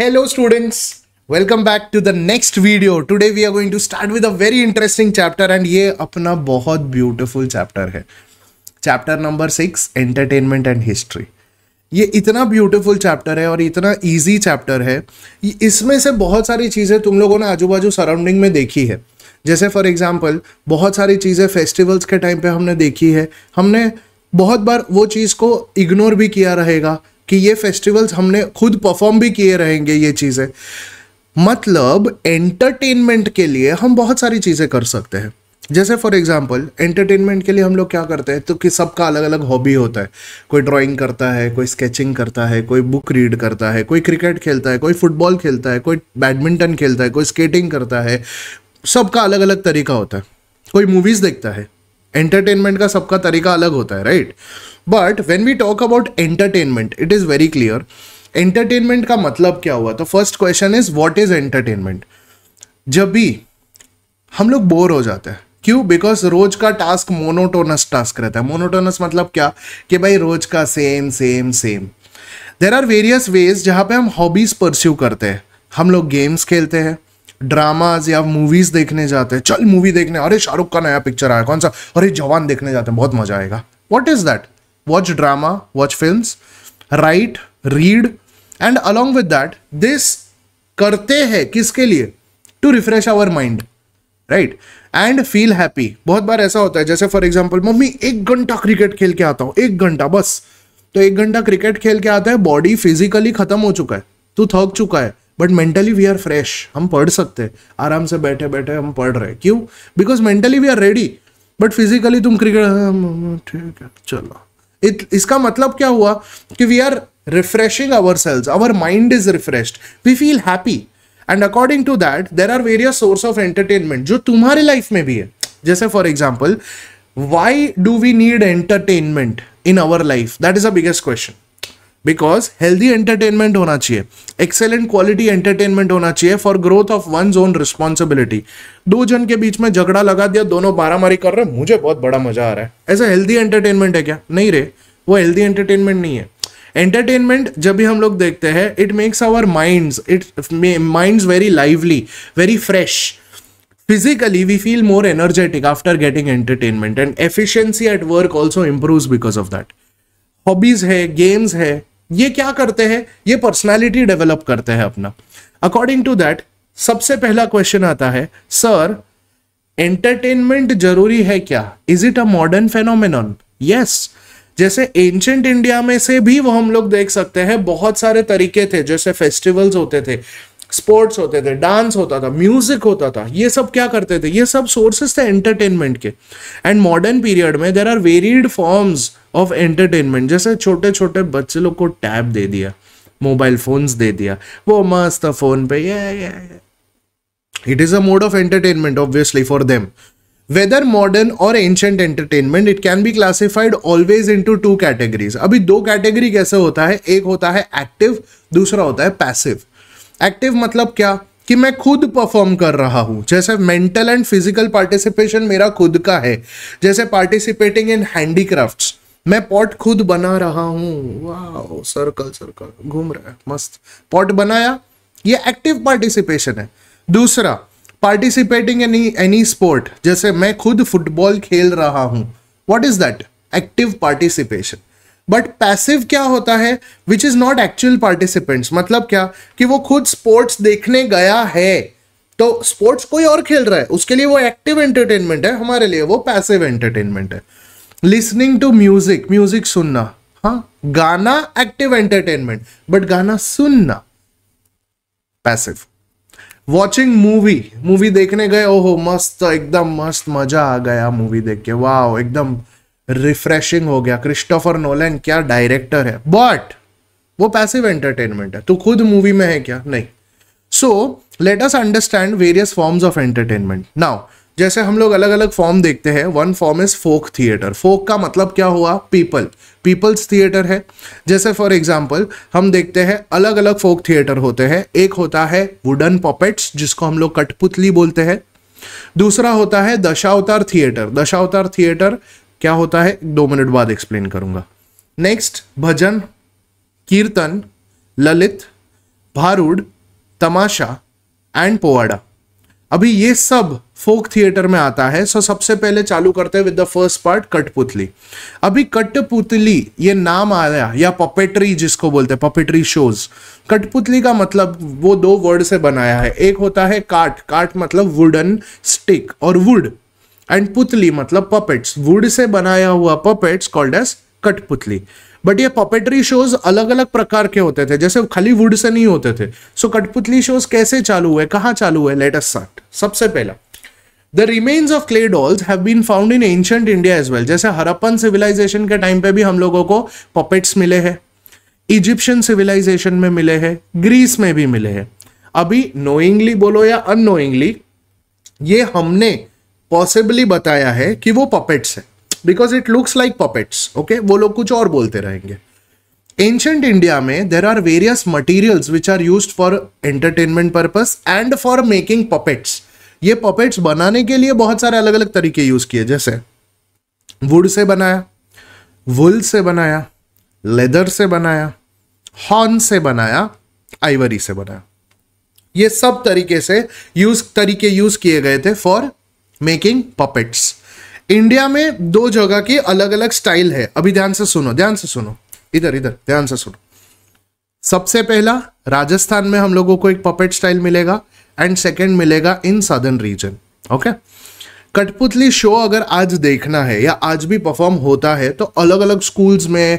Hello students, welcome back to the next video. Today we are going to start with a very interesting chapter and ये अपना बहुत beautiful chapter है Chapter number six entertainment and history. ये इतना beautiful chapter है और इतना easy chapter है इसमें से बहुत सारी चीज़ें तुम लोगों ने आजू बाजू सराउंडिंग में देखी है जैसे फॉर एग्जांपल बहुत सारी चीज़ें फेस्टिवल्स के टाइम पे हमने देखी है हमने बहुत बार वो चीज़ को इग्नोर भी किया रहेगा कि ये फेस्टिवल्स हमने खुद परफॉर्म भी किए रहेंगे ये चीज़ें मतलब एंटरटेनमेंट के लिए हम बहुत सारी चीज़ें कर सकते हैं जैसे फॉर एग्जाम्पल एंटरटेनमेंट के लिए हम लोग क्या करते हैं तो कि सबका अलग अलग हॉबी होता है कोई ड्राइंग करता है कोई स्केचिंग करता है कोई बुक रीड करता है कोई क्रिकेट खेलता है कोई फुटबॉल खेलता है कोई बैडमिंटन खेलता है कोई स्केटिंग करता है सबका अलग अलग तरीका होता है कोई मूवीज़ देखता है एंटरटेनमेंट का सबका तरीका अलग होता है right but when we talk about entertainment it is very clear entertainment का मतलब क्या हुआ तो first question is what is entertainment जब भी हम लोग बोर हो जाते हैं क्यों बिकॉज रोज का टास्क मोनोटोनस टास्क रहता है मोनोटोनस मतलब क्या कि भाई रोज का same same same there are various ways जहाँ पे हम हॉबीज परस्यू करते हैं हम लोग गेम्स खेलते हैं ड्रामाज या मूवीज देखने जाते हैं चल मूवी देखने अरे शाहरुख का नया पिक्चर आया कौन सा अरे जवान देखने जाते हैं बहुत मजा आएगा what is that watch drama watch film right read and along with that this करते हैं किसके लिए to refresh our mind right and feel happy बहुत बार ऐसा होता है जैसे फॉर एग्जाम्पल मम्मी एक घंटा क्रिकेट खेल के आता हूँ एक घंटा बस तो एक घंटा क्रिकेट खेल के आता है बॉडी फिजिकली खत्म हो चुका है तू थक चुका है but mentally we are fresh हम पढ़ सकते हैं आराम से बैठे बैठे हम पढ़ रहे हैं क्यों because mentally we are ready but physically तुम क्रिकेट हाँ, हाँ, हाँ, ठीक है चलो इत, इसका मतलब क्या हुआ कि we are refreshing ourselves our mind is refresh we feel happy and according to that there are various source of entertainment जो तुम्हारी लाइफ में भी है जैसे for example why do we need entertainment in our life that is a biggest question because healthy entertainment होना चाहिए excellent quality entertainment होना चाहिए for growth of one's own responsibility दो जन के बीच में झगड़ा लगा दिया दोनों मारामारी कर रहे हैं मुझे बहुत बड़ा मजा आ रहा है ऐसा हेल्दी एंटरटेनमेंट है क्या नहीं रे वो हेल्दी एंटरटेनमेंट नहीं है एंटरटेनमेंट जब भी हम लोग देखते हैं it makes our mind it mind very lively very fresh physically we feel more energetic after getting entertainment and efficiency at work also improve because of that hobbies है games है ये क्या करते हैं ये पर्सनैलिटी डेवलप करते हैं अपना अकॉर्डिंग टू दैट सबसे पहला क्वेश्चन आता है सर एंटरटेनमेंट जरूरी है क्या is it a modern phenomenon yes जैसे एंशंट इंडिया में से भी वो हम लोग देख सकते हैं बहुत सारे तरीके थे जैसे फेस्टिवल्स होते थे स्पोर्ट्स होते थे डांस होता था म्यूजिक होता था ये सब क्या करते थे ये सब सोर्सेस थे एंटरटेनमेंट के एंड मॉडर्न पीरियड में there are varied forms of entertainment जैसे छोटे छोटे बच्चे लोग को टैब दे दिया मोबाइल फोन्स दे दिया वो मस्त फोन पे ये it is a mode of entertainment obviously for them whether modern और ancient entertainment it can be classified always into two categories अभी दो कैटेगरी कैसे होता है एक होता है एक्टिव दूसरा होता है पैसिव एक्टिव मतलब क्या कि मैं खुद परफॉर्म कर रहा हूँ जैसे मेंटल एंड फिजिकल पार्टिसिपेशन मेरा खुद का है जैसे पार्टिसिपेटिंग इन हैंडीक्राफ्ट्स मैं पॉट खुद बना रहा हूँ वाह सर्कल सर्कल घूम रहा है मस्त पॉट बनाया ये एक्टिव पार्टिसिपेशन है दूसरा पार्टिसिपेटिंग इन एनी स्पोर्ट जैसे मैं खुद फुटबॉल खेल रहा हूँ what is that active participation but passive क्या होता है which is not actual participants मतलब क्या कि वो खुद स्पोर्ट्स देखने गया है तो स्पोर्ट्स कोई और खेल रहा है उसके लिए वो एक्टिव एंटरटेनमेंट है हमारे लिए वो पैसिव एंटरटेनमेंट है लिसनिंग टू म्यूजिक म्यूजिक सुनना हाँ गाना एक्टिव एंटरटेनमेंट बट गाना सुनना पैसिव वॉचिंग मूवी मूवी देखने गए ओहो मस्त एकदम मस्त मजा आ गया मूवी देख के वाह एकदम रिफ्रेशिंग हो गया क्रिस्टोफर नोलैन क्या डायरेक्टर है बट वो पैसिव एंटरटेनमेंट है तो खुद मूवी में है क्या नहीं so let us understand various forms of entertainment now जैसे हम लोग अलग अलग फॉर्म देखते हैं one form is folk theatre folk का मतलब क्या हुआ पीपल पीपल्स थिएटर है जैसे फॉर एग्जाम्पल हम देखते हैं अलग अलग फोक थिएटर होते हैं एक होता है वुडन पॉपेट्स जिसको हम लोग कठपुतली बोलते हैं दूसरा होता है दशावतार थिएटर दशावतार थिएटर क्या होता है दो मिनट बाद एक्सप्लेन करूंगा नेक्स्ट भजन कीर्तन ललित भारूड तमाशा एंड पोवाड़ा अभी ये सब फोक थिएटर में आता है सो सबसे पहले चालू करते हैं विद द फर्स्ट पार्ट कठपुतली अभी कठपुतली ये नाम आया या पपेटरी जिसको बोलते हैं पपेटरी शोज कठपुतली का मतलब वो दो वर्ड से बनाया है एक होता है काट काट मतलब वुडन स्टिक और वुड एंड पुतली मतलब पपेट्स वुड से बनाया हुआ puppets called as kathputli but ये पपेटरी शोज अलग अलग प्रकार के होते थे जैसे खाली वुड से नहीं होते थे सो so, कठपुतली शोज कैसे चालू हुए कहाँ चालू हुए लेटेस्ट साठ सबसे पहला the remains of clay dolls have been found in ancient India as well जैसे हरप्पन सिविलाइजेशन के टाइम पे भी हम लोगों को पपेट्स मिले हैं इजिप्शियन सिविलाइजेशन में मिले हैं ग्रीस में भी मिले हैं अभी नोइंगली बोलो या अनोइंगली ये हमने पॉसिबली बताया है कि वो पपेट्स है because it looks like puppets okay वो लोग कुछ और बोलते रहेंगे एंशंट इंडिया में there are various materials which are use for entertainment purpose and for making puppets ये पपेट्स बनाने के लिए बहुत सारे अलग अलग तरीके यूज किए जैसे वुड से बनाया वुल से बनाया लेदर से बनाया हॉर्न से बनाया आइवरी से बनाया ये सब तरीके से यूज तरीके यूज किए गए थे फॉर मेकिंग पपेट्स इंडिया में दो जगह की अलग अलग स्टाइल है अभी ध्यान से सुनो ध्यान से सुनो इधर इधर ध्यान से सुनो सबसे पहला राजस्थान में हम लोगों को एक पपेट स्टाइल मिलेगा एंड सेकेंड मिलेगा in southern region okay kathputli show अगर आज देखना है या आज भी परफॉर्म होता है तो अलग अलग स्कूल्स में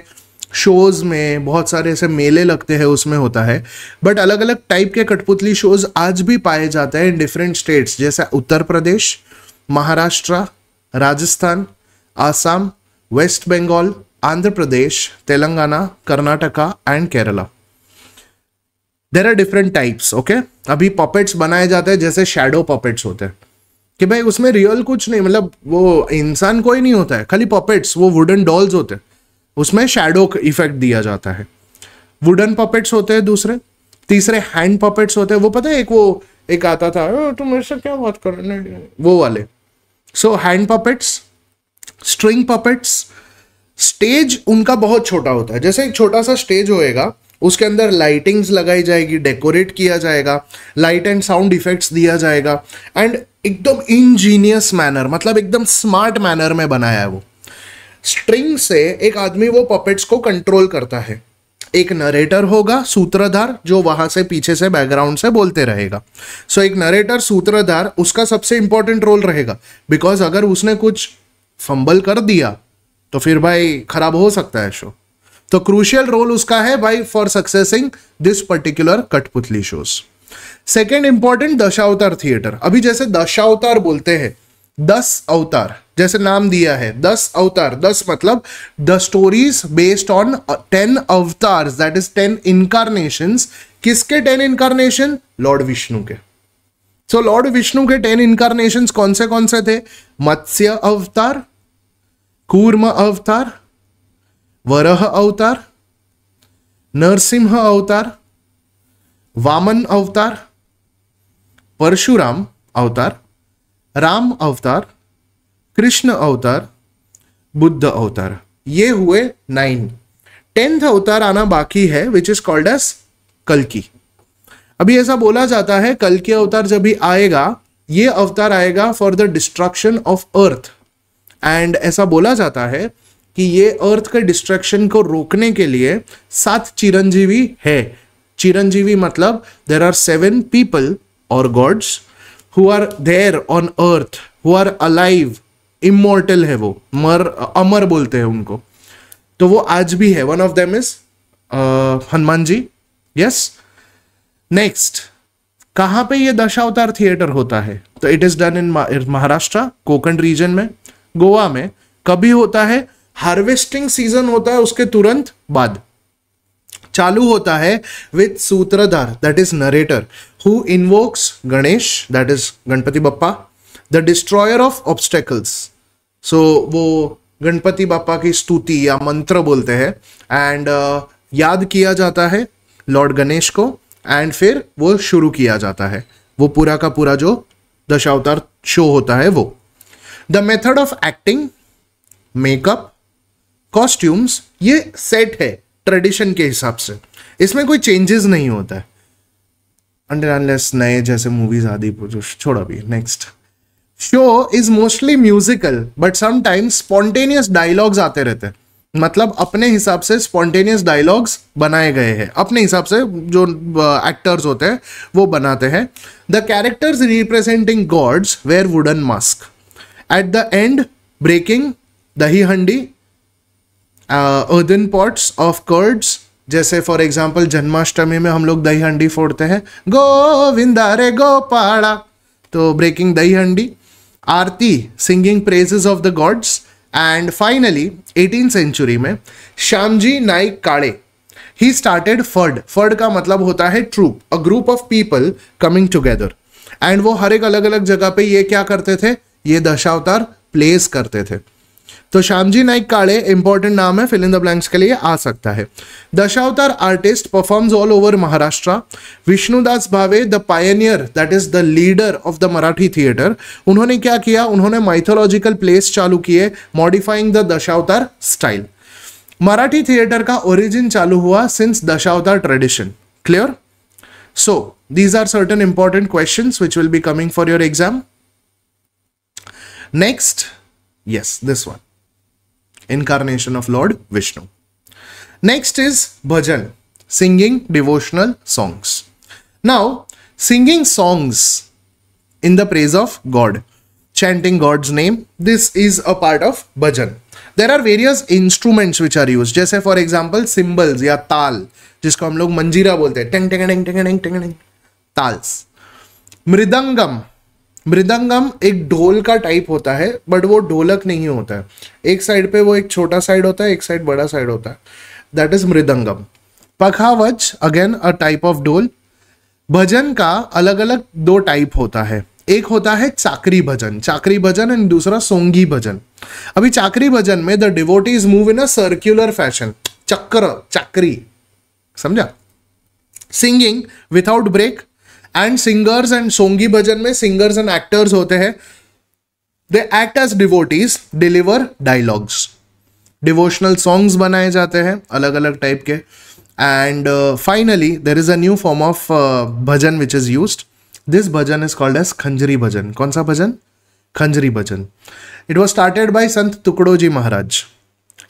शोज में बहुत सारे ऐसे मेले लगते हैं उसमें होता है बट अलग अलग टाइप के कठपुतली शोज आज भी पाए जाते हैं इन डिफरेंट स्टेट्स जैसे Uttar Pradesh Maharashtra Rajasthan Assam West Bengal Andhra Pradesh Telangana Karnataka and Kerala there are different types okay अभी पपेट्स बनाए जाते हैं जैसे शेडो पपेट्स होते हैं कि भाई उसमें रियल कुछ नहीं मतलब वो इंसान कोई नहीं होता है खाली पपेट्स वो वुडन डॉल्स होते हैं उसमें शेडो इफेक्ट दिया जाता है वुडन पपेट्स होते हैं दूसरे तीसरे हैंड पपेट्स होते हैं वो पता है एक वो एक आता था तुम मेरे से क्या बात कर रहे वो वाले so hand puppets string puppets stage उनका बहुत छोटा होता है जैसे एक छोटा सा स्टेज होएगा उसके अंदर लाइटिंग्स लगाई जाएगी डेकोरेट किया जाएगा लाइट एंड साउंड इफेक्ट्स दिया जाएगा एंड एकदम इंजीनियस मैनर मतलब एकदम स्मार्ट मैनर में बनाया है वो स्ट्रिंग से एक आदमी वो पपेट्स को कंट्रोल करता है एक नरेटर होगा सूत्रधार जो वहां से पीछे से बैकग्राउंड से बोलते रहेगा सो so, एक नरेटर सूत्रधार उसका सबसे इंपॉर्टेंट रोल रहेगा बिकॉज अगर उसने कुछ फंबल कर दिया तो फिर भाई खराब हो सकता है शो तो क्रूशियल रोल उसका है भाई for succeeding this particular kathputli shows second important Dashavatar theatre अभी जैसे दशावतार बोलते हैं दस अवतार जैसे नाम दिया है दस अवतार दस मतलब the stories based on ten avatar that is ten incarnation किसके टेन इनकारनेशन लॉर्ड विष्णु के सो लॉर्ड विष्णु के टेन इनकारनेशन कौन से कौन से थे मत्स्य अवतार कूर्म अवतार वरह अवतार नरसिंह अवतार वामन अवतार परशुराम अवतार राम अवतार कृष्ण अवतार बुद्ध अवतार ये हुए नाइन टेंथ अवतार आना बाकी है विच इज कॉल्ड एस कलकी अभी ऐसा बोला जाता है कल के अवतार जब भी आएगा ये अवतार आएगा for the destruction of earth and ऐसा बोला जाता है कि ये अर्थ के डिस्ट्रक्शन को रोकने के लिए सात चिरंजीवी है चिरंजीवी मतलब देर आर सेवन पीपल और gods who are there on earth who are alive immortal है वो मर अमर बोलते हैं उनको तो वो आज भी है one of them is Hanuman ji yes next कहाँ पे ये दशावतार थिएटर होता है तो it is done in Maharashtra Konkan region में गोवा में कभी होता है हार्वेस्टिंग सीजन होता है उसके तुरंत बाद चालू होता है with sutradhar that is narrator who invokes Ganesh that is Ganpati Bappa the destroyer of obstacles so वो गणपति बापा की स्तुति या मंत्र बोलते हैं एंड uh, याद किया जाता है लॉर्ड गणेश को एंड फिर वो शुरू किया जाता है वो पूरा का पूरा जो दशावतार शो होता है वो the method of acting makeup costumes ये सेट है ट्रेडिशन के हिसाब से इसमें कोई चेंजेस नहीं होता है अनलेस नए जैसे मूवीज आदि छोड़ अभी next show is mostly musical but sometimes spontaneous dialogues आते रहते हैं मतलब अपने हिसाब से स्पॉन्टेनियस डायलॉग्स बनाए गए हैं अपने हिसाब से जो एक्टर्स होते हैं वो बनाते हैं the characters representing gods wear wooden mask at the end breaking dahi handi earthen pots of curds जैसे फॉर एग्जाम्पल जन्माष्टमी में हम लोग दही हंडी फोड़ते हैं गोविंदा रे गोपाड़ा तो breaking dahi handi aarti singing praises of the gods and finally eighteen century में श्यामजी नाइक काड़े ही स्टार्टेड फर्ड फर्ड का मतलब होता है troupe a group of people coming together and वो हर एक अलग अलग जगह पे ये क्या करते थे ये दशावतार प्लेस करते थे तो श्यामजी नाइक काले इंपॉर्टेंट नाम है फिल इन द ब्लैंक्स के लिए आ सकता है Dashavatar artist performs all over Maharashtra Vishnudas Bhave the pioneer that is the leader of the Marathi theatre उन्होंने क्या किया उन्होंने माइथोलॉजिकल प्लेस चालू किए modifying the Dashavatar style Marathi theatre का ओरिजिन चालू हुआ since Dashavatar tradition clear so these are certain important question which will be coming for your exam next yes this one incarnation of Lord Vishnu. Next is bhajan, singing devotional songs. Now, singing songs in the praise of God, chanting God's name, this is a part of bhajan. There are various instruments which are used, जैसे for example cymbals या tal, जिसको हम लोग मंजीरा बोलते हैं, टेंग टेंग टेंग टेंग टेंग मृदंगम एक ढोल का टाइप होता है बट वो ढोलक नहीं होता है एक साइड पे वो एक छोटा साइड होता है एक साइड बड़ा साइड होता है that is mridangam pakhawaj again a type of dhol भजन का अलग अलग दो टाइप होता है एक होता है चाकरी भजन चाकरी भजन एंड दूसरा सोंगी भजन अभी चाकरी भजन में the is move in a circular fashion चक्र चाकरी समझा singing without break and singers and Songi bhajan में सिंगर्स एंड एक्टर्स होते हैं they act as devotees deliver dialogues devotional songs बनाए जाते हैं अलग अलग टाइप के and finally there is a new form of bhajan which is use this bhajan is called as khanjari bhajan कौन सा भजन खंजरी भजन it was started by Sant Tukdo ji Maharaj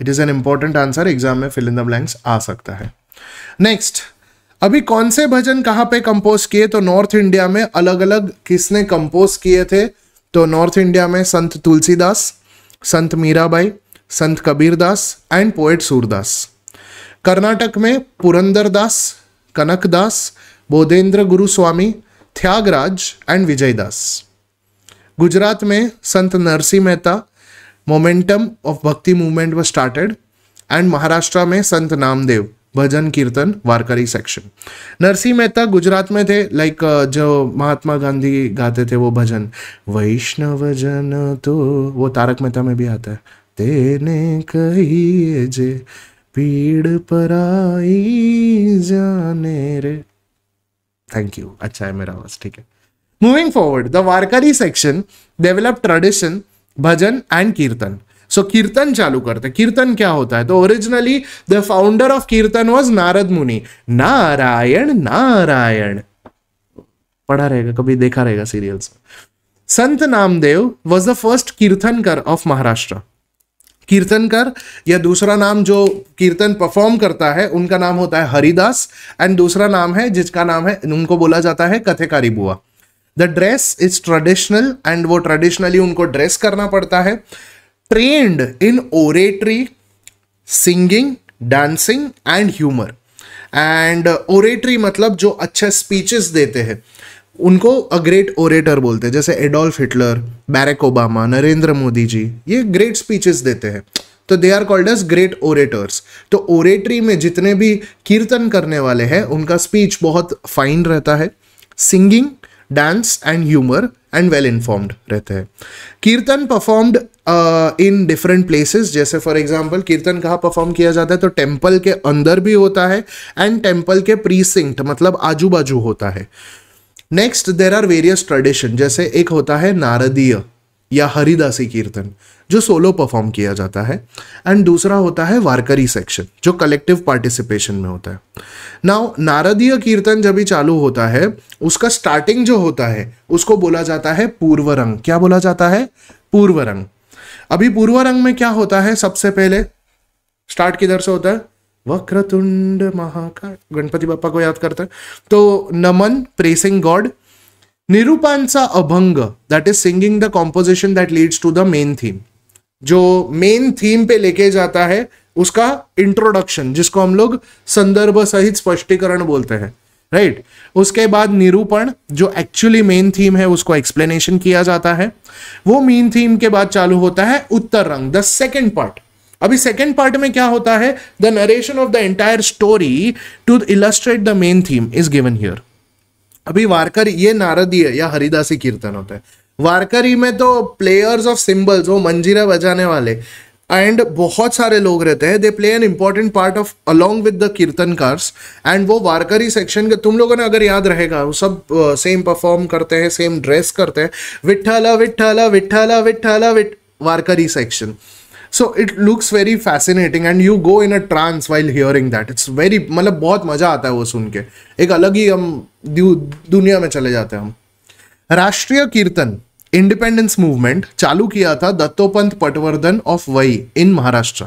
it is an important answer exam में फिल इन द ब्लैंक्स आ सकता है नेक्स्ट अभी कौन से भजन कहाँ पे कंपोज किए तो नॉर्थ इंडिया में अलग अलग किसने कंपोज किए थे तो नॉर्थ इंडिया में संत तुलसीदास संत मीराबाई संत कबीरदास एंड पोएट सूरदास कर्नाटक में पुरंदर दास कनकदास बोधेंद्र गुरु स्वामी त्यागराज एंड विजयदास गुजरात में Sant Narsinh Mehta momentum of bhakti movement was started and Maharashtra में संत नामदेव भजन कीर्तन वारकरी सेक्शन नरसिंह मेहता गुजरात में थे लाइक uh, जो महात्मा गांधी गाते थे वो भजन वैष्णव जन तो वो तारक मेहता में भी आता है तेने कहिए जे पीड़ पर जाने रे थैंक यू अच्छा है मेरा आवाज ठीक है moving forward the Warkari section develop tradition bhajan and kirtan so कीर्तन चालू करते कीर्तन क्या होता है तो originally the founder of kirtan was Narad Muni Narayan Narayan पढ़ा रहेगा कभी देखा रहेगा serials Sant Namdev was the first kirtankar of Maharashtra kirtankar या दूसरा नाम जो कीर्तन परफॉर्म करता है उनका नाम होता है हरिदास एंड दूसरा नाम है जिसका नाम है उनको बोला जाता है Kathekari Buwa the dress is traditional and वो ट्रेडिशनली उनको ड्रेस करना पड़ता है trained in oratory singing dancing and humour and oratory मतलब जो अच्छे स्पीचेस देते हैं उनको अ ग्रेट ओरेटर बोलते हैं जैसे Adolf Hitler Barack Obama Narendra Modi ji ये ग्रेट स्पीचेस देते हैं तो they are called as great orators तो ओरेटरी में जितने भी कीर्तन करने वाले हैं उनका स्पीच बहुत फाइन रहता है singing dance and humour and well informed रहते हैं kirtan performed in different places जैसे फॉर एग्जांपल कीर्तन कहाँ परफॉर्म किया जाता है तो टेम्पल के अंदर भी होता है एंड टेम्पल के प्रीसिंक्ट मतलब आजू बाजू होता है next there are various tradition जैसे एक होता है नारदीय या हरिदासी कीर्तन जो सोलो परफॉर्म किया जाता है एंड दूसरा होता है वारकरी सेक्शन जो कलेक्टिव पार्टिसिपेशन में होता है नाउ नारदीय कीर्तन जब भी चालू होता है उसका स्टार्टिंग जो होता है उसको बोला जाता है पूर्व रंग क्या बोला जाता है पूर्व रंग अभी पूर्व रंग में क्या होता है सबसे पहले स्टार्ट किधर से होता है वक्रतुंड महाकाल गणपति बापा को याद करते हैं तो नमन प्रेसिंग गॉड निरूपांचा abhang that is singing the composition that leads to the main theme जो मेन थीम पे लेके जाता है उसका इंट्रोडक्शन जिसको हम लोग संदर्भ सहित स्पष्टीकरण बोलते हैं राइट right? उसके बाद निरूपण जो एक्चुअली मेन थीम है उसको एक्सप्लेनेशन किया जाता है वो मेन थीम के बाद चालू होता है Uttar Rang the second part अभी सेकेंड पार्ट में क्या होता है the narration of the entire story to illustrate the main theme is given here अभी वारकर ये नारदीय या हरिदासी कीर्तन होता है वारकरी में तो प्लेयर्स ऑफ सिम्बल्स वो मंजीरा बजाने वाले एंड बहुत सारे लोग रहते हैं they play an important part of along with the kirtankars and वो वारकरी सेक्शन के तुम लोगों ने अगर याद रहेगा वो सब सेम परफॉर्म करते हैं सेम ड्रेस करते हैं विठला विठला विठला विठला विठ Warkari section so it looks very fascinating and you go in a trance while hearing that it's very मतलब बहुत मज़ा आता है वो सुन के एक अलग ही हम दुनिया में चले जाते हैं हम राष्ट्रीय कीर्तन इंडिपेंडेंस मूवमेंट चालू किया था Dattopant Patwardhan of Wai in Maharashtra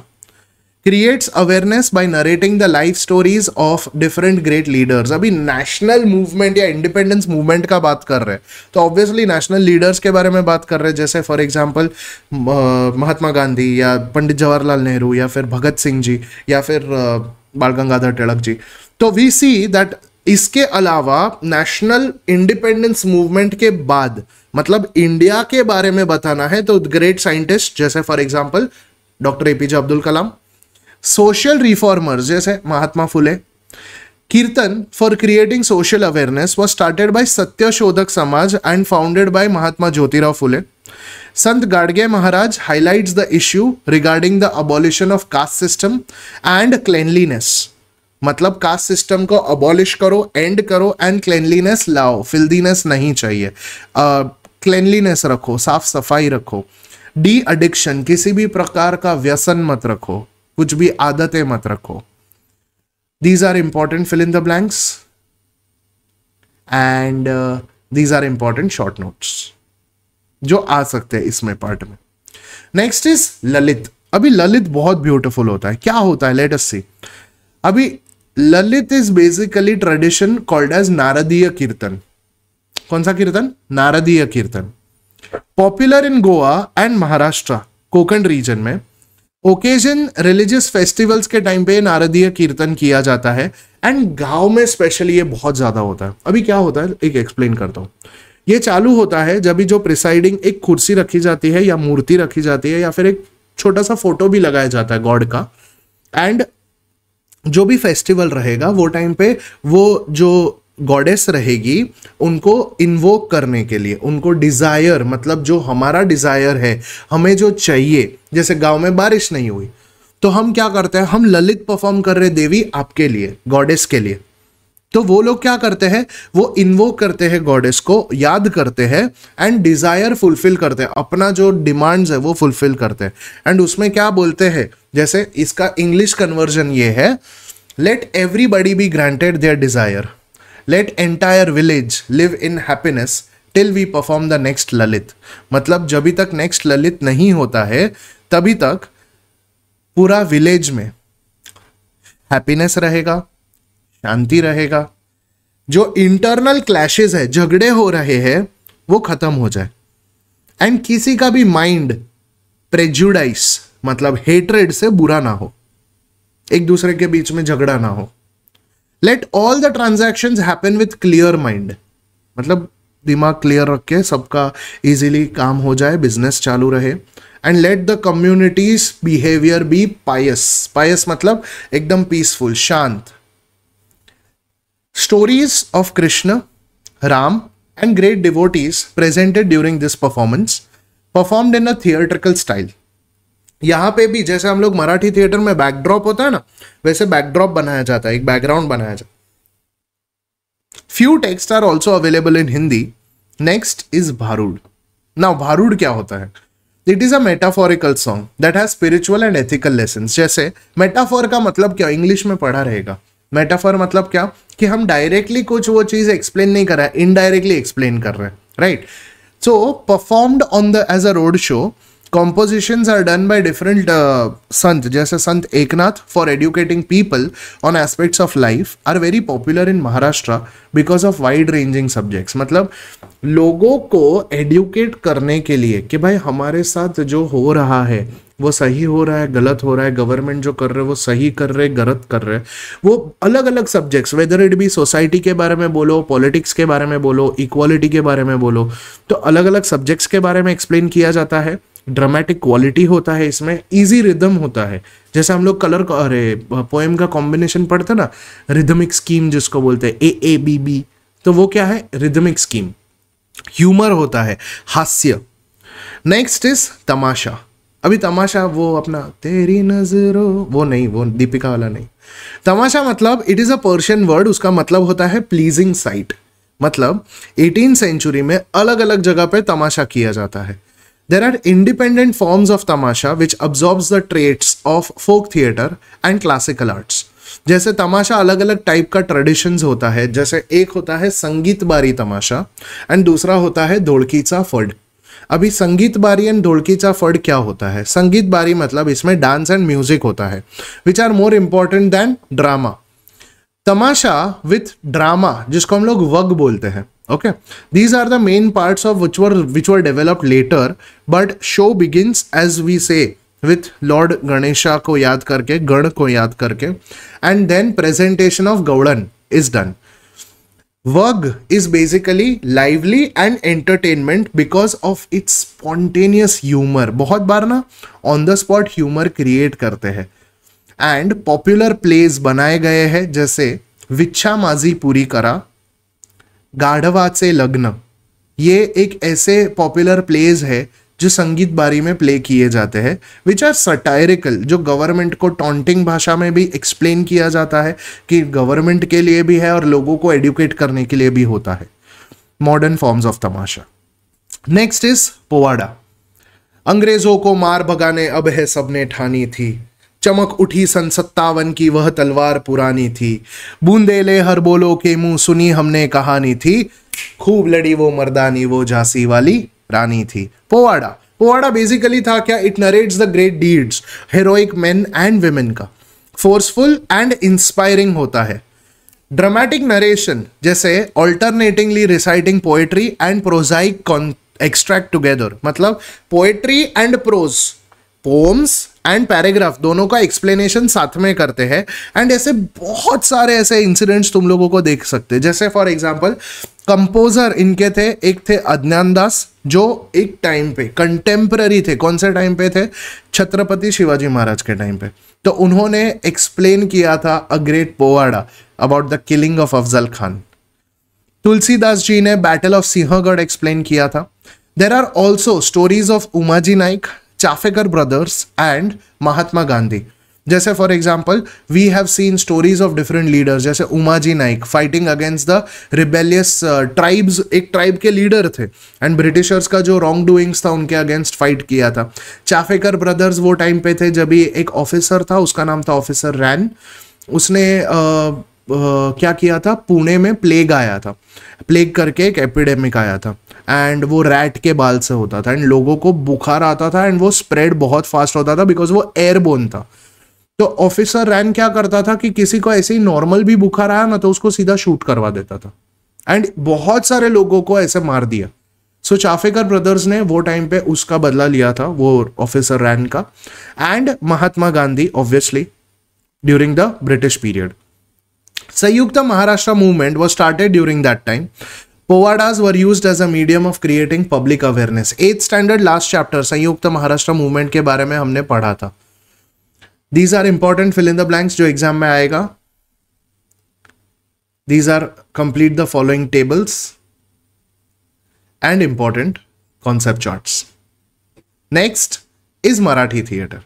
creates awareness by narrating the life stories of different great leaders अभी नेशनल मूवमेंट या इंडिपेंडेंस मूवमेंट का बात कर रहे हैं तो ऑब्वियसली नेशनल लीडर्स के बारे में बात कर रहे हैं जैसे फॉर एग्जाम्पल महात्मा गांधी या पंडित जवाहरलाल नेहरू या फिर भगत सिंह जी या फिर बाल गंगाधर टिड़क जी तो वी सी दैट इसके अलावा नेशनल इंडिपेंडेंस मूवमेंट के बाद मतलब इंडिया के बारे में बताना है तो ग्रेट साइंटिस्ट जैसे for example doctor A J Abdul Kalam social reformer जैसे Mahatma Phule kirtan for creating social awareness was started by Satyashodhak Samaj and founded by Mahatma Jyotirao Phule Sant Gadge Maharaj highlights the issue regarding the abolition of caste system and cleanliness मतलब caste system को abolish करो and करो and cleanliness लाओ filthiness नहीं चाहिए cleanliness uh, रखो साफ सफाई रखो डी एडिक्शन किसी भी प्रकार का व्यसन मत रखो कुछ भी आदतें मत रखो these are important fill in the blanks and these are important short notes जो आ सकते हैं इसमें पार्ट में नेक्स्ट इज ललित अभी ललित बहुत ब्यूटीफुल होता है क्या होता है लेट अस सी अभी Lalit is basically tradition called as Naradiya kirtan कौन सा kirtan Naradiya kirtan popular in Goa and Maharashtra Konkan region में ओकेजन रिलीजियस फेस्टिवल्स के टाइम पे नारदीय कीर्तन किया जाता है एंड गांव में स्पेशली ये बहुत ज़्यादा होता है अभी क्या होता है एक एक्सप्लेन करता हूँ ये चालू होता है जब जो प्रिसाइडिंग एक कुर्सी रखी जाती है या मूर्ति रखी जाती है या फिर एक छोटा सा फोटो भी लगाया जाता है गॉड का एंड जो भी फेस्टिवल रहेगा वो टाइम पे वो जो गॉडेस रहेगी उनको इन्वोक करने के लिए उनको डिज़ायर मतलब जो हमारा डिज़ायर है हमें जो चाहिए जैसे गांव में बारिश नहीं हुई तो हम क्या करते हैं हम ललित परफॉर्म कर रहे देवी आपके लिए गॉडेस के लिए तो वो लोग क्या करते हैं वो इन्वोक करते हैं गॉडेस को याद करते हैं एंड डिज़ायर फुलफिल करते हैं अपना जो डिमांड्स है वो फुलफिल करते हैं एंड उसमें क्या बोलते हैं जैसे इसका इंग्लिश कन्वर्जन ये है let everybody be granted their desire let entire village live in happiness till we perform the next Lalit मतलब जब तक नेक्स्ट ललित नहीं होता है तभी तक पूरा विलेज में हैप्पीनेस रहेगा शांति रहेगा जो इंटरनल क्लैशेस है झगड़े हो रहे हैं वो खत्म हो जाए एंड किसी का भी माइंड प्रेजुडाइस मतलब हेटरेड से बुरा ना हो एक दूसरे के बीच में झगड़ा ना हो let all the transaction happen with clear mind मतलब दिमाग क्लियर रख के सबका इजीली काम हो जाए बिजनेस चालू रहे and let the communities behaviour be pious pious मतलब एकदम पीसफुल शांत stories of Krishna Ram and great devotees presented during this performance performed in a theatrical style यहाँ पे भी जैसे हम लोग मराठी थिएटर में बैकड्रॉप होता है ना वैसे बैकड्रॉप बनाया जाता है एक बैकग्राउंड बनाया जाता है few text are also available in Hindi next is Bharud ना भारूड क्या होता है it is a metaphorical song that has spiritual and ethical lesson जैसे मेटाफोर का मतलब क्या इंग्लिश में पढ़ा रहेगा मेटाफोर मतलब क्या कि हम डायरेक्टली कुछ वो चीज़ एक्सप्लेन नहीं कर रहे हैं इनडायरेक्टली एक्सप्लेन कर रहे हैं right so performed on the as a road show composition are done by different Sant जैसे Sant Eknath for educating people on aspects of life are very popular in Maharashtra because of wide ranging subjects मतलब लोगों को educate करने के लिए कि भाई हमारे साथ जो हो रहा है वो सही हो रहा है गलत हो रहा है गवर्नमेंट जो कर रहे हैं वो सही कर रहे हैं गलत कर रहे वो अलग अलग subjects whether it be society के बारे में बोलो पॉलिटिक्स के बारे में बोलो इक्वालिटी के बारे में बोलो तो अलग अलग सब्जेक्ट्स के बारे में एक्सप्लेन किया जाता है ड्रामेटिक क्वालिटी होता है इसमें इजी रिदम होता है जैसे हम लोग कलर अरे पोएम का कॉम्बिनेशन पढ़ते ना रिदमिक स्कीम जिसको बोलते हैं ए ए बी बी तो वो क्या है रिदमिक स्कीम ह्यूमर होता है हास्य नेक्स्ट इज तमाशा अभी तमाशा वो अपना तेरी नजरों वो नहीं वो दीपिका वाला नहीं तमाशा मतलब it is a Persian word उसका मतलब होता है प्लीजिंग साइट मतलब एटीन सेंचुरी में अलग अलग जगह पर तमाशा किया जाता है There are independent forms of tamasha which absorbs the traits of folk theater and classical arts. जैसे तमाशा अलग अलग टाइप का ट्रेडिशंस होता है जैसे एक होता है संगीत बारी तमाशा एंड दूसरा होता है धोड़कीचा फड अभी संगीत बारी एंड धोड़कीचा फड क्या होता है संगीत बारी मतलब इसमें डांस एंड म्यूजिक होता है which are more important than drama tamasha with drama जिसको हम लोग वग बोलते हैं okay these are the main parts of which were which were developed later but show begins as we say with lord Ganesha को याद करके गण को याद करके and then presentation of Gaulan is done वर्ग is basically lively and entertainment because of its spontaneous humour बहुत बार ना on the spot humour create करते हैं एंड पॉपुलर प्लेज बनाए गए हैं जैसे विच्छा माजी पूरी करा गाढ़वाचे लग्न ये एक ऐसे पॉपुलर प्लेज है जो संगीत बारी में प्ले किए जाते हैं विच आर सटायरिकल जो गवर्नमेंट को टॉन्टिंग भाषा में भी एक्सप्लेन किया जाता है कि गवर्नमेंट के लिए भी है और लोगों को एडुकेट करने के लिए भी होता है modern forms of tamasha next is Powada अंग्रेजों को मार भगाने अब है सबने ठानी थी चमक उठी सन सत्तावन की वह तलवार पुरानी थी बूंदे ले हर बोलो के मुंह सुनी हमने कहानी थी खूब लड़ी वो मर्दानी वो झांसी वाली रानी थी पोवाड़ा पोवाड़ा बेसिकली था क्या it narrates the great deeds heroic men and women का फोर्सफुल एंड इंस्पायरिंग होता है ड्रामेटिक नरेशन जैसे alternatingly reciting poetry and prosaic extract together मतलब poetry and prose poems and paragraph दोनों का एक्सप्लेनेशन साथ में करते हैं एंड ऐसे बहुत सारे ऐसे इंसिडेंट्स तुम लोगों को देख सकते हैं जैसे फॉर एग्जांपल कंपोजर इनके थे एक थे अज्ञान दास जो एक टाइम पे कंटेम्प्ररी थे कौन से टाइम पे थे छत्रपति शिवाजी महाराज के टाइम पे तो उन्होंने एक्सप्लेन किया था a great Powada about the killing of Afzal Khan Tulsidas ji ने बैटल ऑफ सिंहगढ़ एक्सप्लेन किया था there are also stories of Umaji Naik Chaphekar brothers and Mahatma Gandhi जैसे for example we have seen stories of different leaders जैसे Uma ji Naik fighting against the rebellious tribes एक tribe के leader थे and Britishers का जो रॉन्ग डूइंग्स था उनके अगेंस्ट फाइट किया था चाफेकर ब्रदर्स वो टाइम पे थे जब एक ऑफिसर था उसका नाम था ऑफिसर रैन उसने uh, Uh, क्या किया था पुणे में प्लेग आया था प्लेग करके एक एपिडेमिक आया था एंड वो रैट के बाल से होता था एंड लोगों को बुखार आता था एंड वो स्प्रेड बहुत फास्ट होता था बिकॉज वो एयरबोन था तो ऑफिसर रैन क्या करता था कि किसी को ऐसे ही नॉर्मल भी बुखार आया ना तो उसको सीधा शूट करवा देता था एंड बहुत सारे लोगों को ऐसे मार दिया सो so, चाफेकर ब्रदर्स ने वो टाइम पे उसका बदला लिया था वो ऑफिसर रैन का and Mahatma Gandhi obviously during the British period Samyukta Maharashtra movement was started during that time Povadas were used as a medium of creating public awareness. Eighth standard last chapter संयुक्त महाराष्ट्र movement के बारे में हमने पढ़ा था these are important fill in the blanks जो exam में आएगा these are complete the following tables and important concept charts. Next is Marathi theater.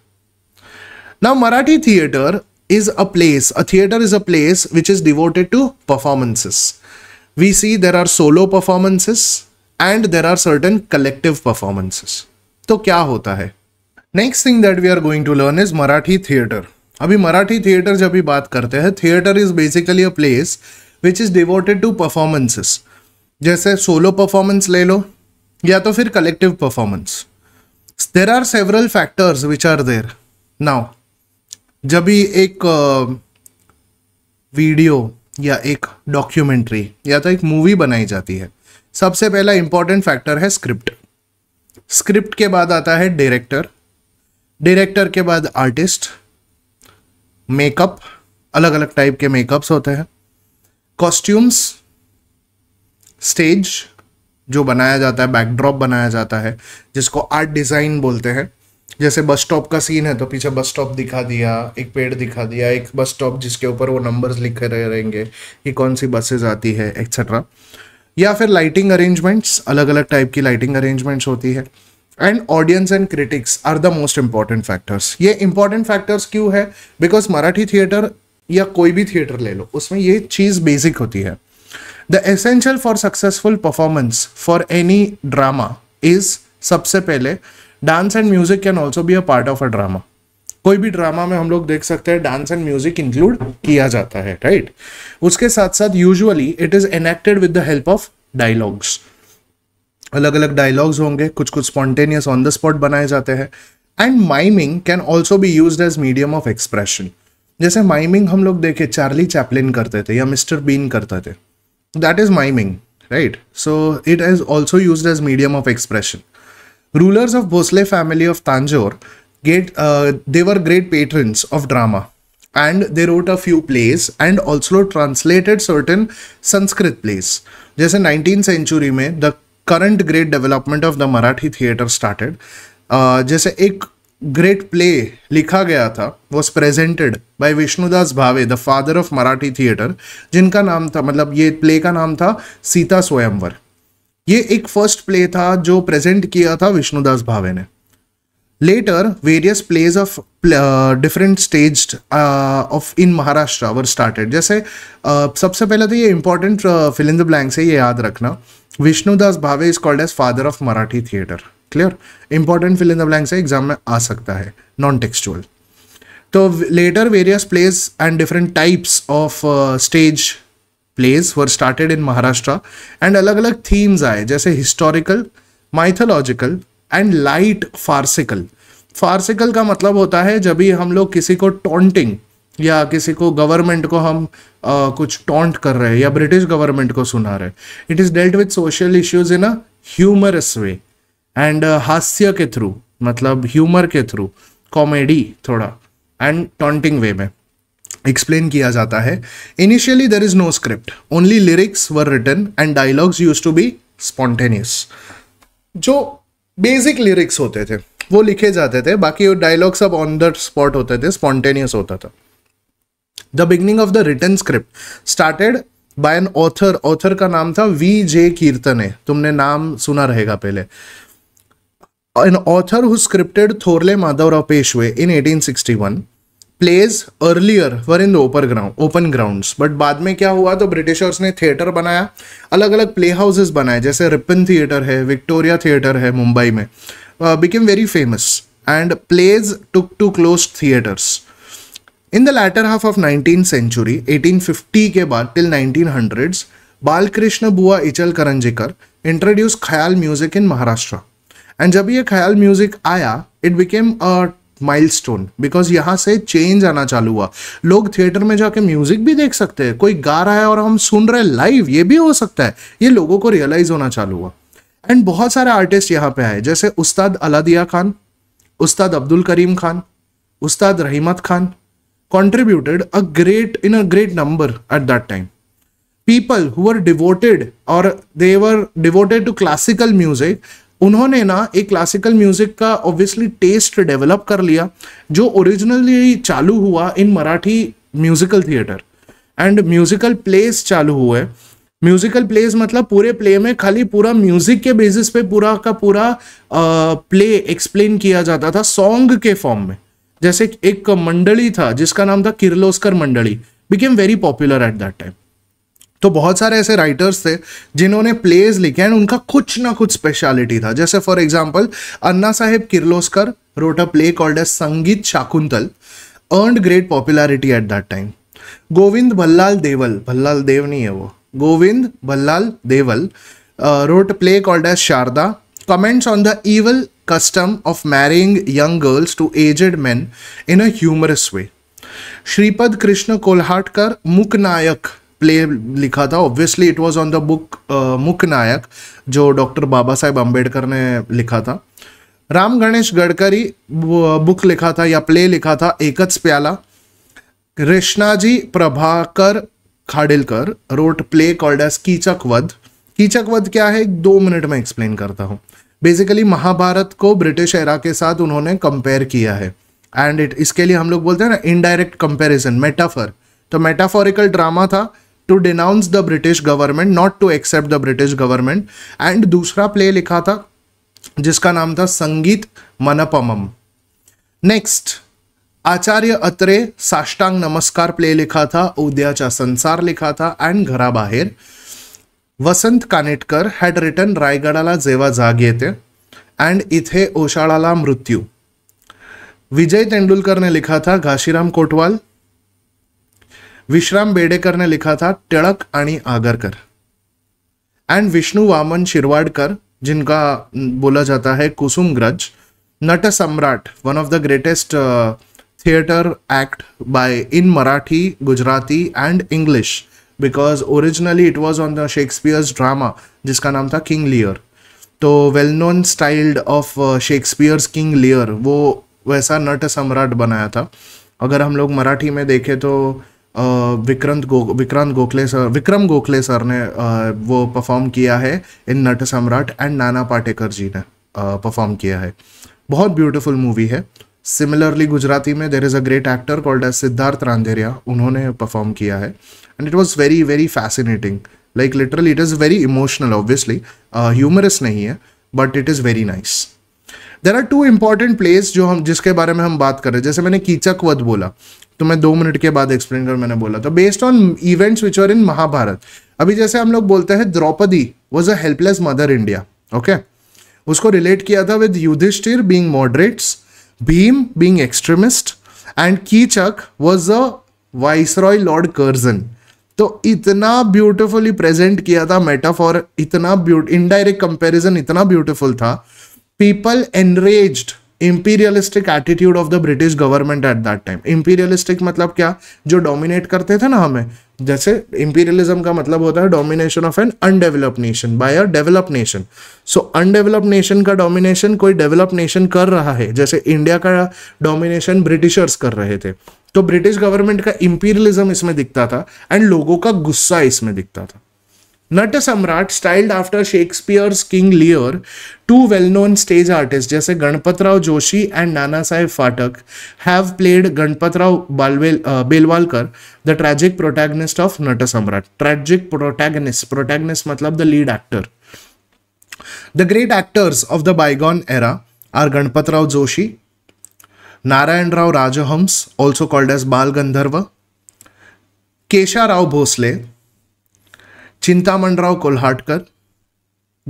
Now Marathi theater is a place, a theater is a place which is devoted to performances. We see there are solo performances and there are certain collective performances तो क्या होता है next thing that we are going to learn is Marathi theatre अभी Marathi theatre जब भी बात करते हैं theatre is basically a place which is devoted to performances जैसे सोलो परफॉर्मेंस ले लो या तो फिर collective performance there are several factors which are there now जब भी एक वीडियो या एक डॉक्यूमेंट्री या तो एक मूवी बनाई जाती है सबसे पहला इंपॉर्टेंट फैक्टर है स्क्रिप्ट स्क्रिप्ट के बाद आता है डायरेक्टर डायरेक्टर के बाद आर्टिस्ट मेकअप अलग अलग टाइप के मेकअप्स होते हैं कॉस्ट्यूम्स स्टेज जो बनाया जाता है बैकड्रॉप बनाया जाता है जिसको आर्ट डिज़ाइन बोलते हैं जैसे बस स्टॉप का सीन है तो पीछे बस स्टॉप दिखा दिया एक पेड़ दिखा दिया एक बस स्टॉप जिसके ऊपर वो नंबर्स लिखे रह रहेंगे कि कौन सी बसेज आती है एक्सेट्रा या फिर लाइटिंग अरेंजमेंट्स अलग अलग टाइप की लाइटिंग अरेंजमेंट्स होती है and audience and critics are the most important factors ये इंपॉर्टेंट फैक्टर्स क्यों है बिकॉज मराठी थिएटर या कोई भी थिएटर ले लो उसमें ये चीज़ बेसिक होती है the essential for successful performance for any drama इज सबसे पहले dance and music can also be a part of a drama कोई भी ड्रामा में हम लोग देख सकते हैं डांस एंड म्यूजिक इंक्लूड किया जाता है राइट उसके साथ साथ usually it is enacted with the help of dialogues अलग अलग डायलॉग्स होंगे कुछ कुछ स्पॉन्टेनियस ऑन द स्पॉट बनाए जाते हैं and miming can also be use as medium of expression जैसे माइमिंग हम लोग देखे चार्ली चैपलिन करते थे या मिस्टर बीन करते थे that is miming right so it is also use as medium of expression Rulers of Bhosle family of Tanjore, get, uh, they were great patrons of drama and they wrote a few plays and also translated certain Sanskrit plays. जैसे 19th century में the current great development of the Marathi theater started. Uh, जैसे एक great play लिखा गया था was presented by Vishnudas Bhave the father of Marathi theatre जिनका नाम था मतलब ये प्ले का नाम था सीता स्वयंवर ये एक फर्स्ट प्ले था जो प्रेजेंट किया था विष्णुदास भावे ने later various plays of different stage of in Maharashtra were started जैसे uh, सबसे पहले तो ये important fill in the blank से ये याद रखना Vishnudas Bhave is called as father of Marathi theatre clear important fill in the blank से एग्जाम में आ सकता है नॉन टेक्सचुअल तो later various plays and different types of stage plays were started in Maharashtra and अलग अलग थीम्स आए जैसे historical mythological and light farcical farcical का मतलब होता है जब भी हम लोग किसी को टोंटिंग या किसी को गवर्नमेंट को हम आ, कुछ टोंट कर रहे हैं या ब्रिटिश गवर्नमेंट को सुना रहे it is dealt with social issues in a humorous way and हास्य के थ्रू मतलब ह्यूमर के थ्रू कॉमेडी थोड़ा एंड टॉन्टिंग वे में एक्सप्लेन किया जाता है initially there is no script only lyrics were written and dialogues used to be spontaneous जो बेसिक लिरिक्स होते थे वो लिखे जाते थे बाकी डायलॉग सब ऑन द स्पॉट होते थे स्पॉन्टेनियस होता था the beginning of the written script started by an author author का नाम था वी जे कीर्तने तुमने नाम सुना रहेगा पहले an author who scripted Thorle Madhavrao Peshwe in 1861 plays earlier were in the open ground open ground but बाद में क्या हुआ तो ब्रिटिशर्स ने थिएटर बनाया अलग अलग प्ले हाउसेज बनाए जैसे रिपन थिएटर है विक्टोरिया थिएटर है मुंबई में became very famous and plays took to close theatres in the latter half of nineteen century fifty के बाद till nineteen hundreds Balkrishna Bua Ichalkaranjikar introduce khayal music in Maharashtra and जब ये khayal music आया it became a milestone because यहाँ से change आना चालू हुआ लोग थिएटर में जाके म्यूजिक भी देख सकते हैं कोई गा रहा है और हम सुन रहे हैं लाइव ये भी हो सकता है ये लोगों को रियलाइज होना चालू हुआ एंड बहुत सारे आर्टिस्ट यहाँ पे आए जैसे उस्ताद अलादिया खान उस्ताद Abdul Karim Khan Ustad Rahimat Khan contributed a great in a great number at that time people who were devoted or they were devoted to classical music उन्होंने ना एक क्लासिकल म्यूजिक का ऑब्वियसली टेस्ट डेवलप कर लिया जो ओरिजिनली चालू हुआ in Marathi musical theatre and musical plays चालू हुए म्यूजिकल प्लेस मतलब पूरे प्ले में खाली पूरा म्यूजिक के बेसिस पे पूरा का पूरा आ, प्ले एक्सप्लेन किया जाता था सॉन्ग के फॉर्म में जैसे एक मंडली था जिसका नाम था Kirloskar Mandali became very popular at that time तो बहुत सारे ऐसे राइटर्स थे जिन्होंने प्लेज लिखे एंड उनका कुछ ना कुछ स्पेशलिटी था जैसे for example Anna Saheb Kirloskar wrote a play called as Sangeet Shakuntal earned great popularity at that time Govind Ballal Deval Ballal Dev नहीं है वो Govind Ballal Deval wrote play called as Sharda comments on the evil custom of marrying young girls to aged man in a way Shripad Krishna Kolhatkar Mook Nayak play लिखा था obviously it was on the book Mukh Nayak जो doctor बाबा साहेब अम्बेडकर ने लिखा था Ram Ganesh Gadkari book लिखा था या प्ले लिखा था Ekach Pyala Krishnaji Prabhakar Khadilkar wrote play called as Keechak Vadh Keechak वध क्या है दो मिनट में एक्सप्लेन करता हूँ बेसिकली महाभारत को ब्रिटिश एरा के साथ उन्होंने कंपेयर किया है एंड इट इसके लिए हम लोग बोलते हैं ना इनडायरेक्ट कंपेरिजन मेटाफर तो मेटाफोरिकल ड्रामा था to denounce the British government not to accept the British government and दूसरा प्ले लिखा था जिसका नाम था संगीत मनपमम नेक्स्ट आचार्य अत्रे साष्टांग नमस्कार प्ले लिखा था उद्याचा संसार लिखा था and Gharabaher Vasant Kanetkar had written Raigadala Jevha Jaag येते अँड इथे ओशाळाला मृत्यू विजय तेंडुलकरने लिखा था घाशीराम कोटवाल विश्राम बेडेकर ने लिखा था टिड़क आणि आगरकर एंड विष्णु वामन शिरवाडकर जिनका अं, बोला जाता है Kusumagraj Natsamrat one of the greatest theatre act by in Marathi Gujarati and English because originally it was on the Shakespeare's drama जिसका नाम था किंग लियर तो well known styled of Shakespeare's King Lear वो वैसा नट सम्राट बनाया था अगर हम लोग मराठी में देखें तो विक्रांत गो विक्रांत गोखले सर विक्रम गोखले सर ने वो परफॉर्म किया है इन नट सम्राट एंड नाना पाटेकर जी ने परफॉर्म किया है बहुत ब्यूटीफुल मूवी है सिमिलरली गुजराती में there is a great actor called as Siddharth Randheria उन्होंने परफॉर्म किया है and it was very very fascinating like literally it is very emotional obviously humorous नहीं है but it is very nice there are two important plays जो हम जिसके बारे में हम बात कर रहे हैं जैसे मैंने कीचकवध बोला तो मैं दो मिनट के बाद एक्सप्लेन कर मैंने बोला तो based on events which are in Mahabharat अभी जैसे हम लोग बोलते हैं Draupadi was a helpless mother India okay उसको रिलेट किया था with Yudhishthir being moderates Bhim being extremist and Keechak was a viceroy Lord Curzon तो इतना ब्यूटिफुली प्रेजेंट किया था मेटाफॉर इतना इनडायरेक्ट कंपेरिजन इतना ब्यूटिफुल था people enraged imperialistic attitude of the British government at that time imperialistic मतलब क्या जो डोमिनेट करते थे ना हमें जैसे इम्पीरियलिज्म का मतलब होता है domination of an undevelop nation by a develop nation so undevelop nation का डोमिनेशन कोई डेवलप नेशन कर रहा है जैसे इंडिया का डोमिनेशन ब्रिटिशर्स कर रहे थे तो ब्रिटिश गवर्नमेंट का इंपीरियलिज्म इसमें दिखता था एंड लोगों का गुस्सा इसमें दिखता था Natsamrat styled after Shakespeare's King Lear two well known stage artist जैसे Ganpatrao Joshi and Nana Saheb Phatak have played Ganpatrao बालवेल Belvalkar the tragic protagonist of Natsamrat tragic protagonist protagonist मतलब the lead actor the great actors of the bygone era are Ganpatrao Joshi Narayanrao Rajhans also called as Bal Gandharva Keshavrao Bhosale Chintamanrao Kolhatkar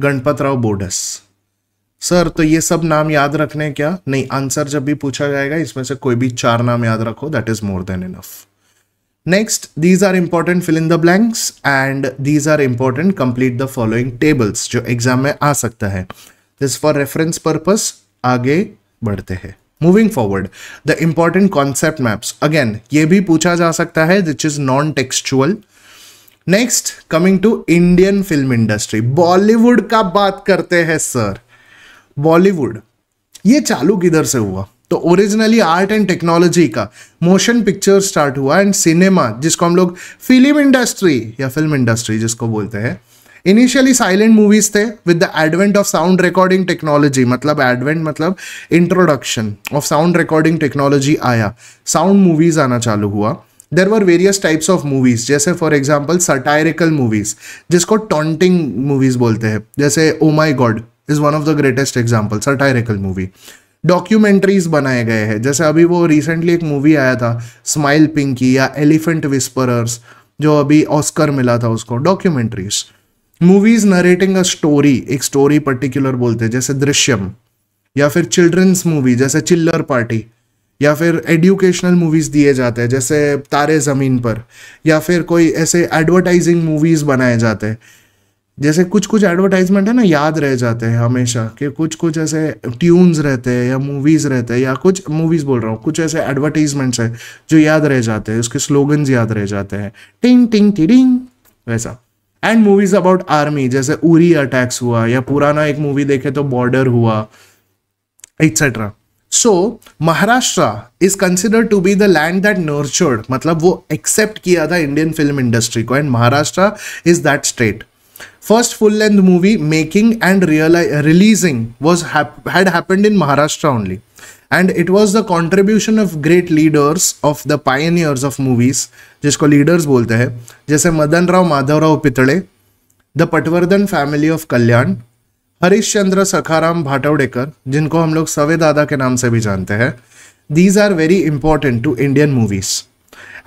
Ganpatrao Bodas sir तो ये सब नाम याद रखने क्या नहीं आंसर जब भी पूछा जाएगा इसमें से कोई भी चार नाम याद रखो that is more than enough next these are important fill in the blanks and these are important complete the following tables जो एग्जाम में आ सकता है दिस फॉर रेफरेंस पर्पज आगे बढ़ते हैं moving forward the important concept maps again ये भी पूछा जा सकता है which is non textual next coming to Indian film industry Bollywood का बात करते हैं सर बॉलीवुड ये चालू किधर से हुआ तो ओरिजिनली आर्ट एंड टेक्नोलॉजी का मोशन पिक्चर स्टार्ट हुआ एंड सिनेमा जिसको हम लोग फिल्म इंडस्ट्री या फिल्म इंडस्ट्री जिसको बोलते हैं इनिशियली साइलेंट मूवीज थे with the advent of sound recording technology मतलब एडवेंट मतलब introduction of sound recording technology आया साउंड मूवीज आना चालू हुआ there were various types of movies जैसे फॉर एग्जाम्पल सटायरिकल मूवीज जिसको टॉन्टिंग मूवीज बोलते हैं जैसे oh my God is one of the greatest example satirical movie documentaries बनाए गए हैं जैसे अभी वो रिसेंटली एक मूवी आया था स्माइल पिंकी या एलिफेंट विस्परर्स जो अभी ऑस्कर मिला था उसको documentaries movies narrating a story एक स्टोरी पर्टिकुलर बोलते हैं जैसे दृश्यम या फिर चिल्ड्रंस मूवी जैसे चिल्लर पार्टी या फिर एडुकेशनल मूवीज़ दिए जाते हैं जैसे तारे ज़मीन पर या फिर कोई ऐसे एडवर्टाइजिंग मूवीज़ बनाए जाते हैं जैसे कुछ कुछ एडवर्टाइजमेंट है ना याद रह जाते हैं हमेशा कि कुछ कुछ ऐसे ट्यून्स रहते हैं या मूवीज़ रहते हैं या कुछ मूवीज़ बोल रहा हूँ कुछ ऐसे एडवर्टीजमेंट्स हैं जो याद रह जाते हैं उसके स्लोगन्स याद रह जाते हैं टिंग टिंग टिडिंग वैसा एंड मूवीज़ अबाउट आर्मी जैसे उरी अटैक्स हुआ या पुराना एक मूवी देखे तो बॉर्डर हुआ etcetera so Maharashtra is consider to be the land that nurtured मतलब वो एक्सेप्ट किया था इंडियन फिल्म इंडस्ट्री को and Maharashtra is that state first full length movie making and releasing was had happened in Maharashtra only and it was the contribution of great leaders of the pioneers of movies जिसको leaders बोलते हैं जैसे Madan Rao Madhav Rao Pitale the Patwardhan family of कल्याण हरीश चंद्र सखाराम भाटवडेकर जिनको हम लोग सवे दादा के नाम से भी जानते हैं these are very important to Indian movies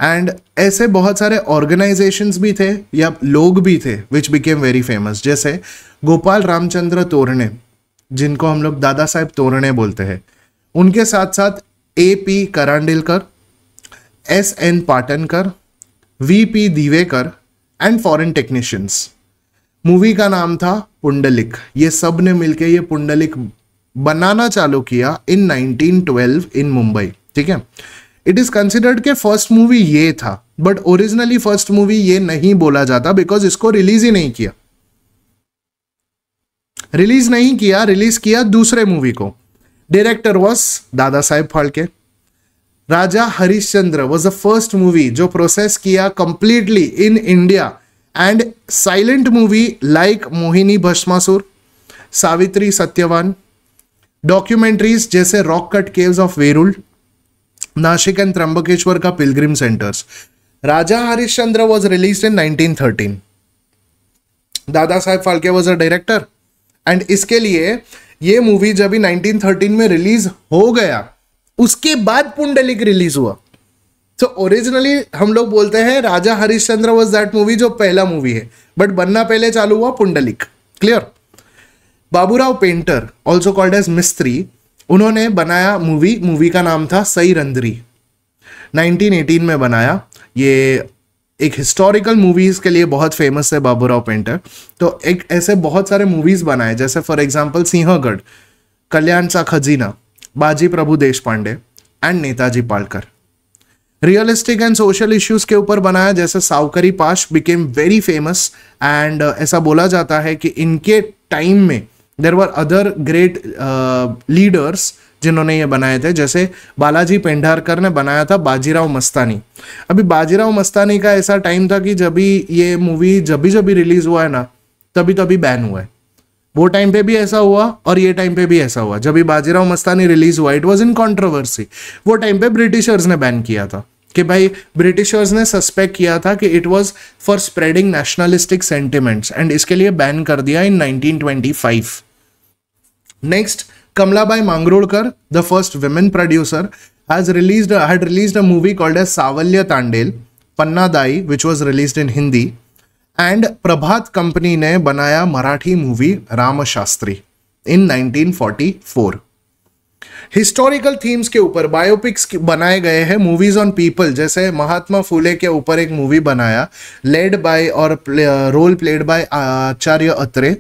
and ऐसे बहुत सारे ऑर्गेनाइजेशंस भी थे या लोग भी थे विच बिकेम वेरी फेमस जैसे गोपाल रामचंद्र तोरणे जिनको हम लोग दादा साहेब तोरणे बोलते हैं उनके साथ साथ A P Karandikar S N Patankar V P Divekar and foreign technicians movie का नाम था पुंडलिक ये सब ने मिलकर ये पुंडलिक बनाना चालू किया इन 1912 इन मुंबई ठीक है इट इज कंसिडर्ड के फर्स्ट मूवी ये था बट ओरिजिनली फर्स्ट मूवी ये नहीं बोला जाता बिकॉज इसको रिलीज ही नहीं किया रिलीज नहीं किया रिलीज किया दूसरे मूवी को director was Dada Saheb Phalke Raja Harishchandra was the first movie जो प्रोसेस किया completely in India and silent movie like Mohini Bhasmasur Savitri Satyavan documentaries जैसे rock cut caves of Verul Nashik and Trimbakeshwar का pilgrim centres Raja Harishchandra was release in 1913 Dada Saheb Phalke was a director and इसके लिए ये मूवी जब 1913 में रिलीज हो गया उसके बाद पुंडलिक रिलीज हुआ सो so, ओरिजिनली हम लोग बोलते हैं Raja Harishchandra was that movie जो पहला मूवी है बट बनना पहले चालू हुआ पुंडलिक क्लियर Baburao Painter also called as Mistri उन्होंने बनाया मूवी मूवी का नाम था सई रंदरी 1918 में बनाया ये एक हिस्टोरिकल मूवीज़ के लिए बहुत फेमस है बाबूराव पेंटर तो एक ऐसे बहुत सारे मूवीज़ बनाए जैसे फॉर एग्जाम्पल सिंहगढ़ कल्याण सा खजीना बाजी प्रभु देश पांडे एंड नेताजी पालकर रियलिस्टिक एंड सोशल इश्यूज के ऊपर बनाया जैसे सावकरी पाश बिकेम वेरी फेमस एंड ऐसा बोला जाता है कि इनके टाइम में there were other great leaders जिन्होंने ये बनाए थे जैसे बालाजी पेंडारकर ने बनाया था बाजीराव मस्तानी अभी बाजीराव मस्तानी का ऐसा टाइम था कि जब भी ये मूवी जब भी जब भी रिलीज हुआ है ना तभी तभी बैन हुआ है वो टाइम पे भी ऐसा हुआ और ये टाइम पे भी ऐसा हुआ जब भी बाजीराव मस्तानी रिलीज हुआ इट वॉज इन कॉन्ट्रोवर्सी वो टाइम पे ब्रिटिशर्स ने बैन किया था कि भाई ब्रिटिशर्स ने सस्पेक्ट किया था कि it was for spreading nationalistic sentiments and इसके लिए बैन कर दिया in 1925 next Kamlabai Mangrodkar the first women producer has release had released a movie called a Savlya Tandel Panna Dai which was release in Hindi and Prabhat company ने बनाया Marathi movie Ram Shastri in four historical themes के ऊपर biopics बनाए गए हैं मूवीज ऑन पीपल जैसे महात्मा फुले के ऊपर एक मूवी बनाया लेड बाय और play, role played by Acharya Atre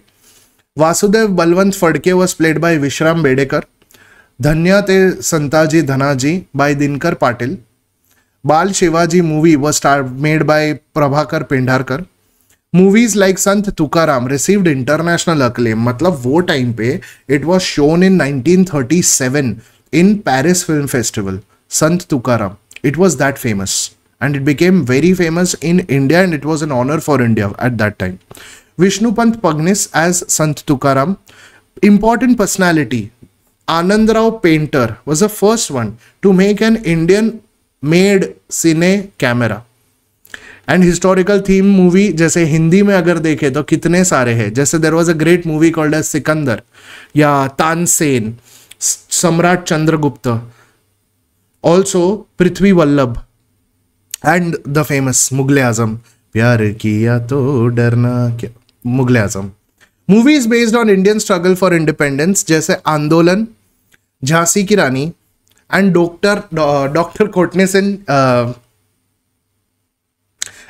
Vasudev Balwant Phadke was played by Vishram Bedekar Dhanya Te Santaji Dhanaji by Dinkar Patil Bal Shivaji movie was star made by Prabhakar Pendharkar Movies like संत तुकाराम रिसीव्ड इंटरनेशनल अक्लेम मतलब वो टाइम पे it was shown in 1937 in Paris Film Festival. Sant Tukaram it was that famous and it became very famous in India and it was an honor for India at that time. Vishnu Pagnis as Sant Tukaram, important personality. Anand Rao Painter was the first one to make an Indian made cine camera. And historical theme movie जैसे हिंदी में अगर देखे तो कितने सारे हैं जैसे there was a great movie called as Sikandar या Tansen Samrat Chandragupta also Prithvi Vallabh and the famous Mughal Azam Pyar Kiya To Darna Kya Mughal Azam is based on Indian struggle for independence जैसे आंदोलन Jhansi ki Rani and doctor doctor Kotnis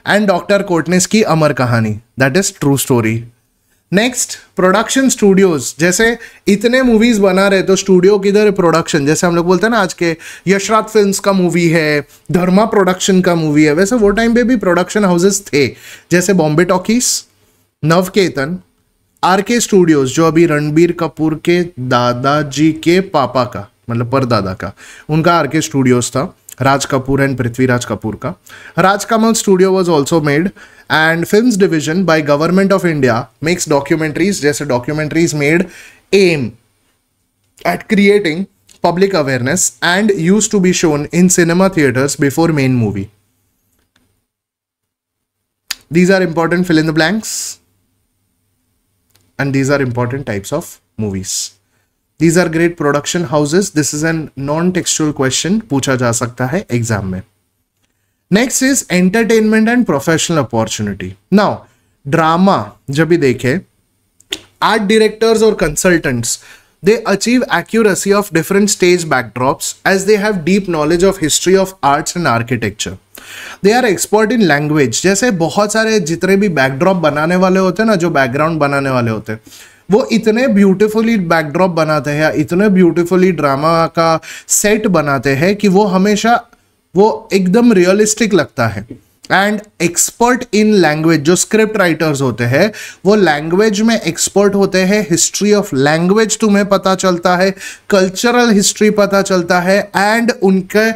and doctor Kotnis ki Amar Kahani that is true story next production studios जैसे इतने मूवीज बना रहे तो studio किधर production जैसे हम लोग बोलते हैं ना आज के यशराज फिल्म्स का मूवी है धर्मा प्रोडक्शन का मूवी है वैसे वो टाइम पे भी प्रोडक्शन हाउसेस थे जैसे Bombay talkies Navketan R K studios जो अभी रणबीर कपूर के दादाजी के पापा का मतलब परदादा का उनका आर के स्टूडियोज था Raj Kapoor and Prithviraj Kapoor ka. Raj Kamal Studio was also made and Films Division by Government of India makes documentaries Just documentaries made aim at creating public awareness and used to be shown in cinema theaters before main movie. These are important fill in the blanks and these are important types of movies. These are great production houses this is an non textual question पूछा जा सकता है exam में next is entertainment and professional opportunity now drama जब भी देखे art directors और consultants they achieve accuracy of different stage backdrops as they have deep knowledge of history of arts and architecture they are expert in language जैसे बहुत सारे जितने भी backdrop बनाने वाले होते हैं ना जो बैकग्राउंड बनाने वाले होते हैं वो इतने ब्यूटिफुली बैकड्रॉप बनाते हैं इतने ब्यूटिफुली ड्रामा का सेट बनाते हैं कि वो हमेशा वो एकदम रियलिस्टिक लगता है एंड एक्सपर्ट इन लैंग्वेज जो स्क्रिप्ट राइटर्स होते हैं वो लैंग्वेज में एक्सपर्ट होते हैं हिस्ट्री ऑफ लैंग्वेज तुम्हें पता चलता है कल्चरल हिस्ट्री पता चलता है एंड उनके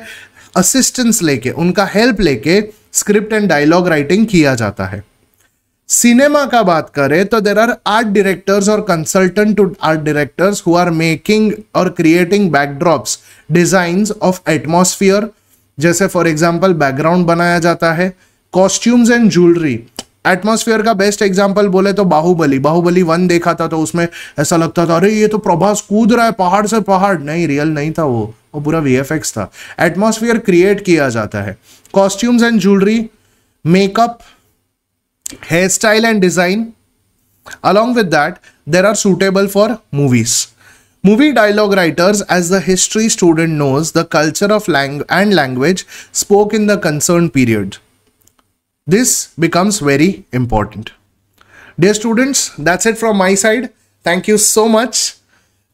असिस्टेंस लेके उनका हेल्प लेके स्क्रिप्ट एंड डायलॉग राइटिंग किया जाता है सिनेमा का बात करें तो देर आर आर्ट डायरेक्टर्स और consultant to art directors who are making और creating backdrops design of atmosphere जैसे फॉर एग्जाम्पल बैकग्राउंड बनाया जाता है कॉस्ट्यूम्स एंड ज्वेलरी एटमोसफियर का बेस्ट एग्जाम्पल बोले तो बाहुबली बाहुबली वन देखा था तो उसमें ऐसा लगता था अरे ये तो प्रभास कूद रहा है पहाड़ से पहाड़ नहीं रियल नहीं था वो वो पूरा वी था एटमोसफियर क्रिएट किया जाता है costumes and jewellery makeup hairstyle and design. Along with that, there are suitable for movies. Movie dialogue writers, as the history student knows, the culture of lang and language spoke in the concerned period. This becomes very important. Dear students, that's it from my side. Thank you so much.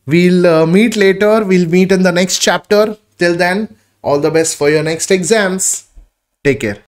We'll uh, meet later. We'll meet in the next chapter. Till then, all the best for your next exams. Take care.